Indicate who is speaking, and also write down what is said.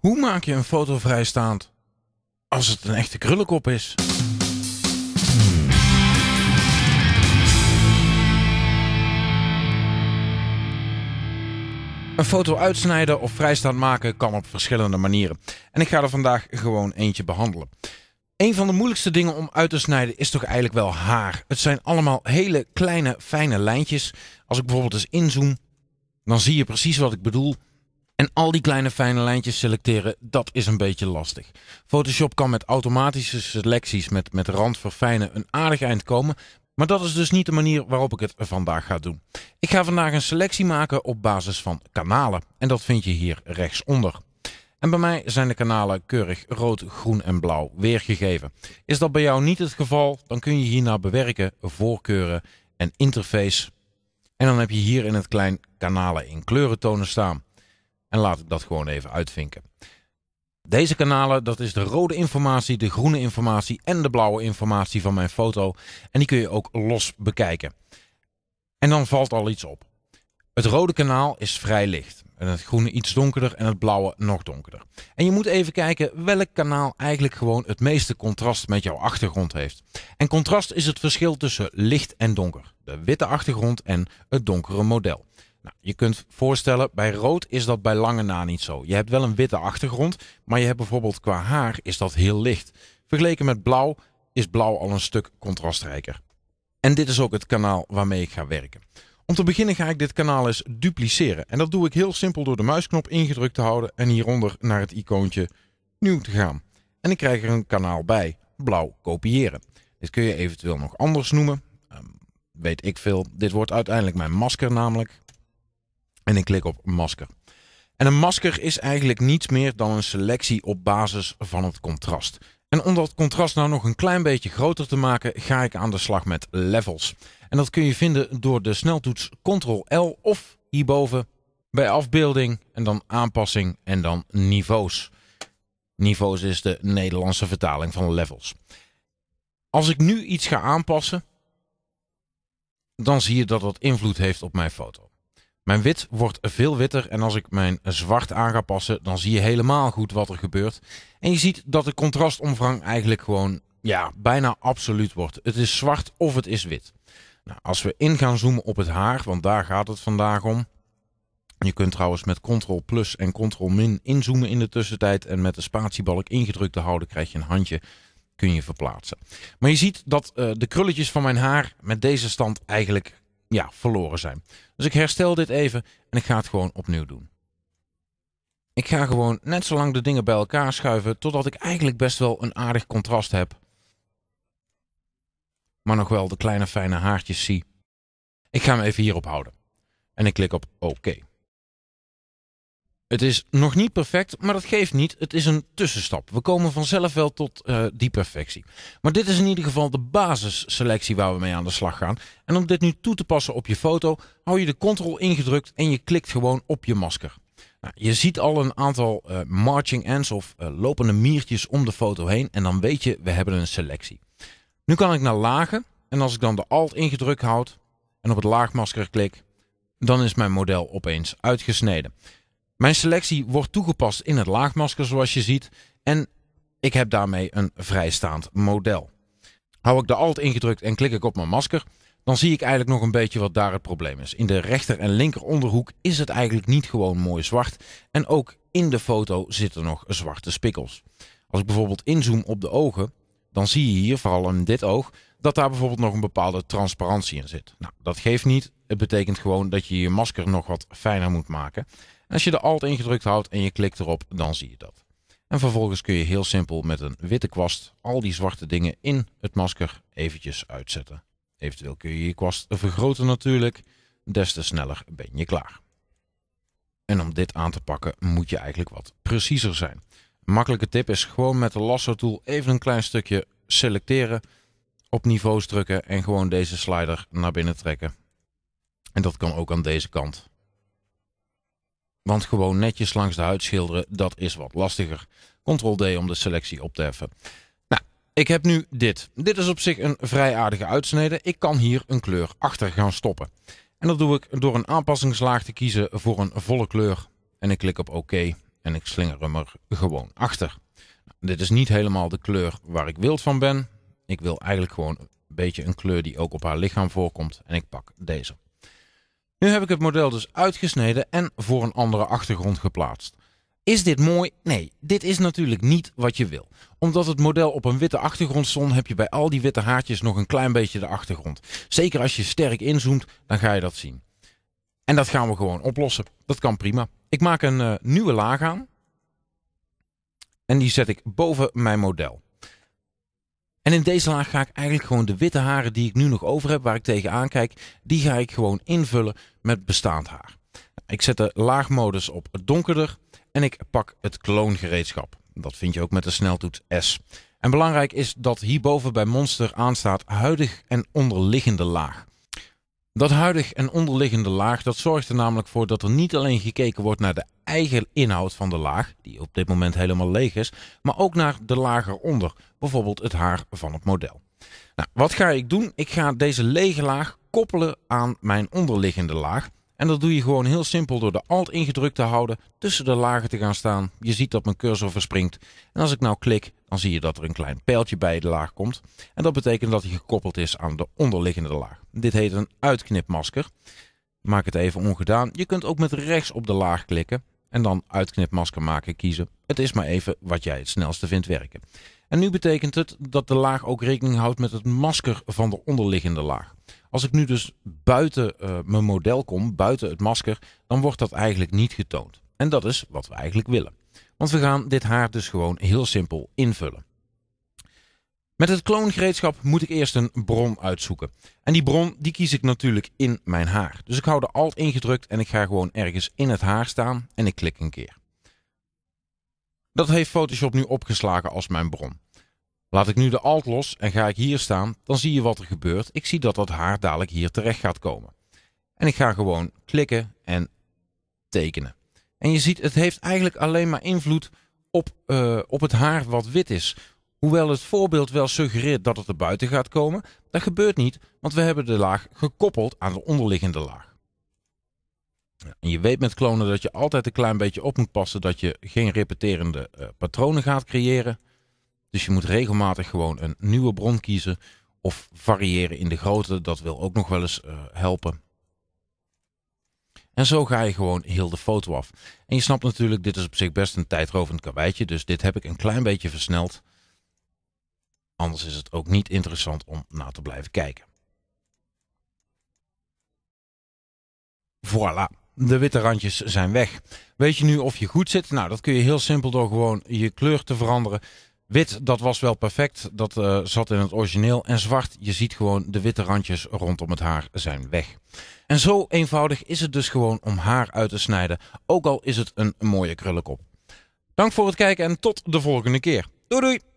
Speaker 1: Hoe maak je een foto vrijstaand als het een echte krullenkop is? Een foto uitsnijden of vrijstaand maken kan op verschillende manieren. En ik ga er vandaag gewoon eentje behandelen. Een van de moeilijkste dingen om uit te snijden is toch eigenlijk wel haar. Het zijn allemaal hele kleine, fijne lijntjes. Als ik bijvoorbeeld eens inzoom, dan zie je precies wat ik bedoel. En al die kleine fijne lijntjes selecteren, dat is een beetje lastig. Photoshop kan met automatische selecties met, met rand verfijnen een aardig eind komen. Maar dat is dus niet de manier waarop ik het vandaag ga doen. Ik ga vandaag een selectie maken op basis van kanalen. En dat vind je hier rechtsonder. En bij mij zijn de kanalen keurig rood, groen en blauw weergegeven. Is dat bij jou niet het geval, dan kun je hierna bewerken, voorkeuren en interface. En dan heb je hier in het klein kanalen in kleurentonen staan. En laat ik dat gewoon even uitvinken. Deze kanalen, dat is de rode informatie, de groene informatie en de blauwe informatie van mijn foto. En die kun je ook los bekijken. En dan valt al iets op. Het rode kanaal is vrij licht. En het groene iets donkerder en het blauwe nog donkerder. En je moet even kijken welk kanaal eigenlijk gewoon het meeste contrast met jouw achtergrond heeft. En contrast is het verschil tussen licht en donker. De witte achtergrond en het donkere model. Nou, je kunt voorstellen, bij rood is dat bij lange na niet zo. Je hebt wel een witte achtergrond, maar je hebt bijvoorbeeld qua haar is dat heel licht. Vergeleken met blauw is blauw al een stuk contrastrijker. En dit is ook het kanaal waarmee ik ga werken. Om te beginnen ga ik dit kanaal eens dupliceren. En dat doe ik heel simpel door de muisknop ingedrukt te houden en hieronder naar het icoontje nieuw te gaan. En ik krijg er een kanaal bij, blauw kopiëren. Dit kun je eventueel nog anders noemen. Ehm, weet ik veel. Dit wordt uiteindelijk mijn masker namelijk. En ik klik op masker. En een masker is eigenlijk niets meer dan een selectie op basis van het contrast. En om dat contrast nou nog een klein beetje groter te maken, ga ik aan de slag met levels. En dat kun je vinden door de sneltoets Ctrl-L of hierboven bij afbeelding en dan aanpassing en dan niveaus. Niveaus is de Nederlandse vertaling van levels. Als ik nu iets ga aanpassen, dan zie je dat dat invloed heeft op mijn foto. Mijn wit wordt veel witter en als ik mijn zwart aan ga passen, dan zie je helemaal goed wat er gebeurt. En je ziet dat de contrastomvang eigenlijk gewoon ja, bijna absoluut wordt. Het is zwart of het is wit. Nou, als we in gaan zoomen op het haar, want daar gaat het vandaag om. Je kunt trouwens met Ctrl plus en Ctrl min inzoomen in de tussentijd. En met de spatiebalk ingedrukt te houden krijg je een handje. Kun je verplaatsen. Maar je ziet dat eh, de krulletjes van mijn haar met deze stand eigenlijk ja, verloren zijn. Dus ik herstel dit even en ik ga het gewoon opnieuw doen. Ik ga gewoon net zo lang de dingen bij elkaar schuiven totdat ik eigenlijk best wel een aardig contrast heb. Maar nog wel de kleine fijne haartjes zie. Ik ga hem even hierop houden. En ik klik op oké. OK. Het is nog niet perfect, maar dat geeft niet. Het is een tussenstap. We komen vanzelf wel tot eh, die perfectie. Maar dit is in ieder geval de basisselectie waar we mee aan de slag gaan. En om dit nu toe te passen op je foto, hou je de control ingedrukt en je klikt gewoon op je masker. Nou, je ziet al een aantal eh, marching ends of eh, lopende miertjes om de foto heen. En dan weet je, we hebben een selectie. Nu kan ik naar lagen. En als ik dan de alt ingedrukt houd en op het laagmasker klik, dan is mijn model opeens uitgesneden. Mijn selectie wordt toegepast in het laagmasker zoals je ziet en ik heb daarmee een vrijstaand model. Hou ik de Alt ingedrukt en klik ik op mijn masker, dan zie ik eigenlijk nog een beetje wat daar het probleem is. In de rechter en linker onderhoek is het eigenlijk niet gewoon mooi zwart en ook in de foto zitten nog zwarte spikkels. Als ik bijvoorbeeld inzoom op de ogen, dan zie je hier, vooral in dit oog, dat daar bijvoorbeeld nog een bepaalde transparantie in zit. Nou, dat geeft niet. Het betekent gewoon dat je je masker nog wat fijner moet maken. Als je de Alt ingedrukt houdt en je klikt erop, dan zie je dat. En vervolgens kun je heel simpel met een witte kwast al die zwarte dingen in het masker eventjes uitzetten. Eventueel kun je je kwast vergroten natuurlijk, des te sneller ben je klaar. En om dit aan te pakken moet je eigenlijk wat preciezer zijn. makkelijke tip is gewoon met de lasso tool even een klein stukje selecteren, op niveaus drukken en gewoon deze slider naar binnen trekken. En dat kan ook aan deze kant. Want gewoon netjes langs de huid schilderen, dat is wat lastiger. Ctrl-D om de selectie op te heffen. Nou, ik heb nu dit. Dit is op zich een vrij aardige uitsnede. Ik kan hier een kleur achter gaan stoppen. En dat doe ik door een aanpassingslaag te kiezen voor een volle kleur. En ik klik op OK en ik slinger hem er gewoon achter. Nou, dit is niet helemaal de kleur waar ik wild van ben. Ik wil eigenlijk gewoon een beetje een kleur die ook op haar lichaam voorkomt. En ik pak deze. Nu heb ik het model dus uitgesneden en voor een andere achtergrond geplaatst. Is dit mooi? Nee, dit is natuurlijk niet wat je wil. Omdat het model op een witte achtergrond stond, heb je bij al die witte haartjes nog een klein beetje de achtergrond. Zeker als je sterk inzoomt, dan ga je dat zien. En dat gaan we gewoon oplossen. Dat kan prima. Ik maak een eh, nieuwe laag aan. En die zet ik boven mijn model. En in deze laag ga ik eigenlijk gewoon de witte haren die ik nu nog over heb, waar ik tegenaan kijk, die ga ik gewoon invullen met bestaand haar. Ik zet de laagmodus op donkerder en ik pak het kloongereedschap. Dat vind je ook met de sneltoets S. En belangrijk is dat hierboven bij Monster aanstaat huidig en onderliggende laag. Dat huidig en onderliggende laag dat zorgt er namelijk voor dat er niet alleen gekeken wordt naar de eigen inhoud van de laag, die op dit moment helemaal leeg is, maar ook naar de laag eronder, bijvoorbeeld het haar van het model. Nou, wat ga ik doen? Ik ga deze lege laag koppelen aan mijn onderliggende laag. En dat doe je gewoon heel simpel door de Alt ingedrukt te houden, tussen de lagen te gaan staan. Je ziet dat mijn cursor verspringt. En als ik nou klik, dan zie je dat er een klein pijltje bij de laag komt. En dat betekent dat hij gekoppeld is aan de onderliggende laag. Dit heet een uitknipmasker. Maak het even ongedaan. Je kunt ook met rechts op de laag klikken en dan uitknipmasker maken kiezen. Het is maar even wat jij het snelste vindt werken. En nu betekent het dat de laag ook rekening houdt met het masker van de onderliggende laag. Als ik nu dus buiten eh, mijn model kom, buiten het masker, dan wordt dat eigenlijk niet getoond. En dat is wat we eigenlijk willen. Want we gaan dit haar dus gewoon heel simpel invullen. Met het kloongereedschap moet ik eerst een bron uitzoeken. En die bron die kies ik natuurlijk in mijn haar. Dus ik hou de alt ingedrukt en ik ga gewoon ergens in het haar staan en ik klik een keer. Dat heeft Photoshop nu opgeslagen als mijn bron. Laat ik nu de alt los en ga ik hier staan, dan zie je wat er gebeurt. Ik zie dat dat haar dadelijk hier terecht gaat komen. En ik ga gewoon klikken en tekenen. En je ziet, het heeft eigenlijk alleen maar invloed op, eh, op het haar wat wit is. Hoewel het voorbeeld wel suggereert dat het er buiten gaat komen, dat gebeurt niet, want we hebben de laag gekoppeld aan de onderliggende laag. En je weet met klonen dat je altijd een klein beetje op moet passen dat je geen repeterende eh, patronen gaat creëren. Dus je moet regelmatig gewoon een nieuwe bron kiezen of variëren in de grootte. Dat wil ook nog wel eens eh, helpen. En zo ga je gewoon heel de foto af. En je snapt natuurlijk, dit is op zich best een tijdrovend karweitje. Dus dit heb ik een klein beetje versneld. Anders is het ook niet interessant om na te blijven kijken. Voilà, de witte randjes zijn weg. Weet je nu of je goed zit? Nou, dat kun je heel simpel door gewoon je kleur te veranderen. Wit, dat was wel perfect. Dat eh, zat in het origineel. En zwart, je ziet gewoon de witte randjes rondom het haar zijn weg. En zo eenvoudig is het dus gewoon om haar uit te snijden. Ook al is het een mooie krullenkop. Dank voor het kijken en tot de volgende keer. Doei doei!